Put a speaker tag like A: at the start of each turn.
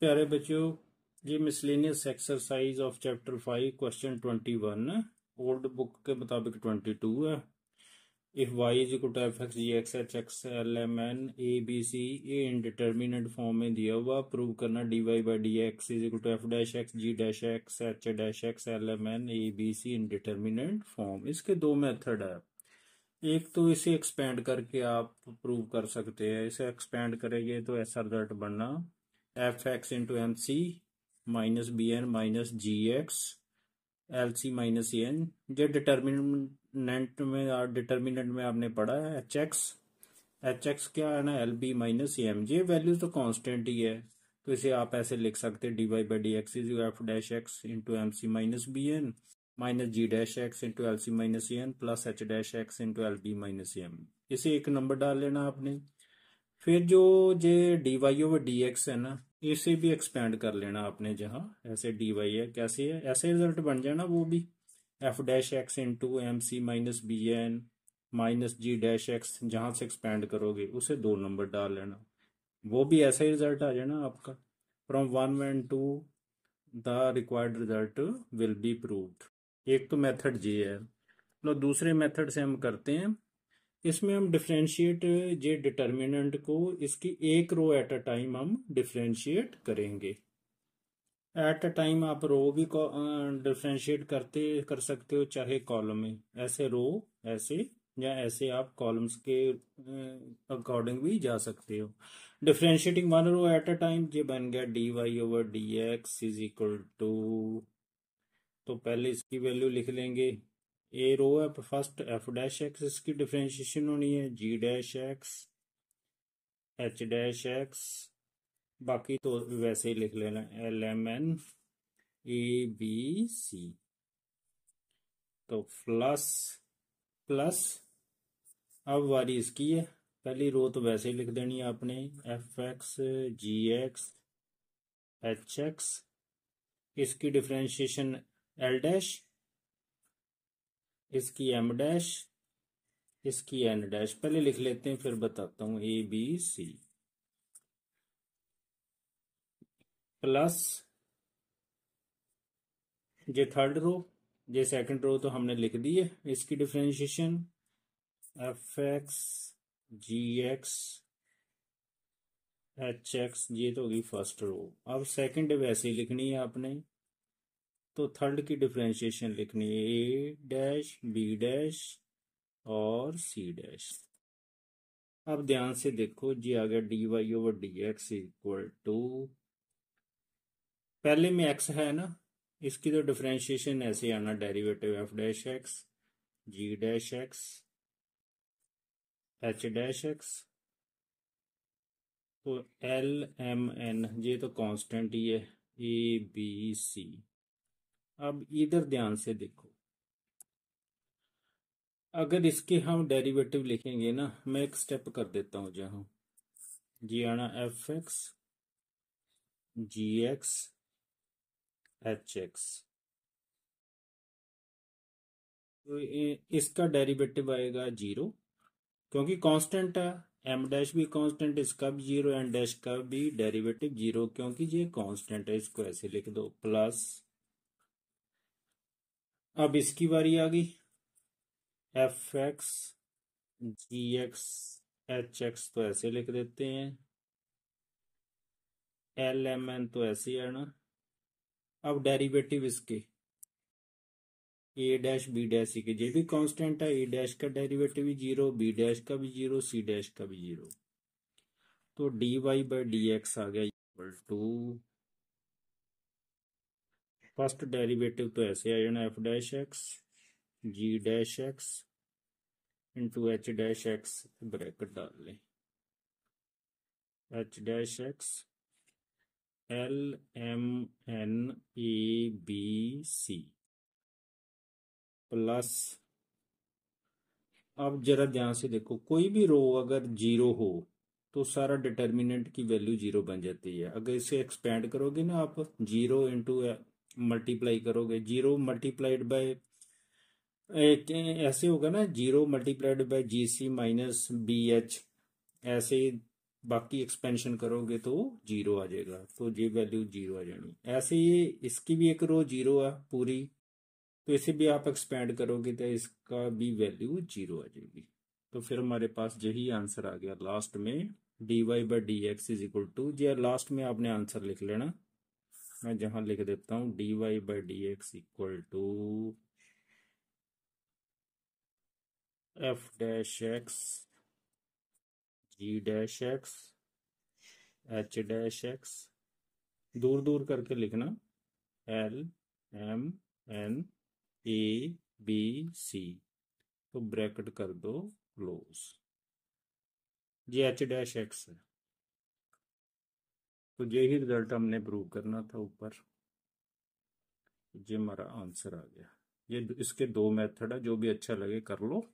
A: प्यारे बच्चों ये miscellaneous exercise of chapter five question twenty one old book के मुताबिक ट्वेंटी टू है if y is equal to f x g x h x l m n a b c a indeterminate form में दिया हुआ prove करना d y by d x is equal to f dash x g dash x h dash x l m n a b c indeterminate form इसके दो method है एक तो इसे एक्सपेंड करके आप प्रूव कर सकते हैं इसे एक्सपेंड करेंगे तो ऐसा रिजल्ट बनना f x into m c minus b n minus g x l c minus e n जो डिटर्मिनेंट में डिटर्मिनेंट में आपने पढ़ा है एच एक्स एच एक्स क्या है ना l b minus e m ये वैल्यू तो कांस्टेंट ही है तो इसे आप ऐसे लिख सकते d y by d x is f dash x into m c minus b n minus g dash x into l c minus n plus h dash x into l b minus m इसे एक number डाल लेना आपने फिर जो जे d y over d x है ना इसे भी एक्सपेंड कर लेना आपने जहाँ ऐसे डी वाई है कैसे है ऐसे रिजल्ट बन जाना वो भी f dash x into m c minus b n minus g dash x जहाँ से एक्सपेंड करोगे उसे दो नंबर डाल लेना वो भी ऐसा ही रिजल्ट आ जाना आपका from one and two the required result will be proved एक तो मेथड जी है लो दूसरे मेथड से हम करते हैं इसमें हम डिफ्रेंशिएट जे डिटर्मिनेंट को इसकी एक रो एट अ टाइम हम डिफ्रेंशिएट करेंगे एट अ टाइम आप रो भी डिफ्रेंशिएट करते कर सकते हो चाहे कॉलम में ऐसे रो ऐसे या ऐसे आप कॉलम्स के अकॉर्डिंग भी जा सकते हो differentiating one row at a time ये बन गया d y over d x is equal to तो पहले इसकी वैल्यू लिख लेंगे ए रो है फर्स्ट एफ डैश एक्स इसकी डिफ्रेंशिएशन होनी है g dash x h dash x बाकी तो वैसे ही लिख लेना l m n a b c तो प्लस प्लस अब वारी इसकी है पहली रो तो वैसे ही लिख देनी है आपने f x g x h x इसकी डिफ्रेंशिएशन एल डैश इसकी एम डैश इसकी एन डैश पहले लिख लेते हैं फिर बताता हूं ए बी सी प्लस ये थर्ड रो ये सेकंड रो तो हमने लिख दी है इसकी differentiation f x g x h x ये तो होगी फर्स्ट रो अब सेकंड वैसे ही लिखनी है आपने तो थर्ड की डिफ्रेंशिएशन लिखनी है ए डैश बी डैश और सी डैश अब ध्यान से देखो जी आ गया d y over d x equal to पहले में एक्स है ना इसकी तो डिफ्रेंशिएशन ऐसे आना derivative f dash x g dash x h dash x तो एल एम एन ये तो कांस्टेंट ही है ए बी सी अब इधर ध्यान से देखो अगर इसके हम डेरिवेटिव लिखेंगे ना मैं एक स्टेप कर देता हूं जहां जी आना f x g x h x तो इसका डेरिवेटिव आएगा जीरो क्योंकि कांस्टेंट है एम डैश भी कांस्टेंट इसका भी जीरो एंड डैश का भी डेरिवेटिव जीरो क्योंकि ये कांस्टेंट है इसको ऐसे लिख दो प्लस अब इसकी बारी आ गई f x g x h x तो ऐसे लिख देते हैं एल एम एन तो ऐसे ही है ना अब डेरिवेटिव इसके a dash b dash c के जो भी कांस्टेंट है ए डैश का डेरिवेटिव भी जीरो बी डैश का भी जीरो सी डैश का भी जीरो तो d y by d x आ गया इक्वल टू फर्स्ट डेरिवेटिव तो ऐसे आ जाना f dash x g dash x into h dash x bracket डाल लें h dash x l m n a b c plus अब जरा ध्यान से देखो कोई भी रो अगर जीरो हो तो सारा डिटर्मिनेंट की वैल्यू जीरो बन जाती है अगर इसे एक्सपेंड करोगे ना आप जीरो इंटू मल्टीप्लाई करोगे जीरो मल्टीप्लाइड बाय ऐसे होगा ना zero multiplied by g c minus b h ऐसे बाकी एक्सपेंशन करोगे तो जीरो आ जाएगा तो ये वैल्यू जीरो आ जानी ऐसे ये इसकी भी एक रो जीरो है पूरी तो इसे भी आप एक्सपेंड करोगे तो इसका भी वैल्यू जीरो आ जाएगी तो फिर हमारे पास यही आंसर आ गया लास्ट में d y by d x is equal to g last में आपने आंसर लिख लेना मैं जहां लिख देता हूं d y by d x equal to f dash x g dash x h dash x दूर दूर करके लिखना l m n a b c तो ब्रैकेट कर दो क्लोज ये एच डैश एक्स है तो यही रिजल्ट हमने प्रूव करना था ऊपर ये हमारा आंसर आ गया ये इसके दो मेथड है जो भी अच्छा लगे कर लो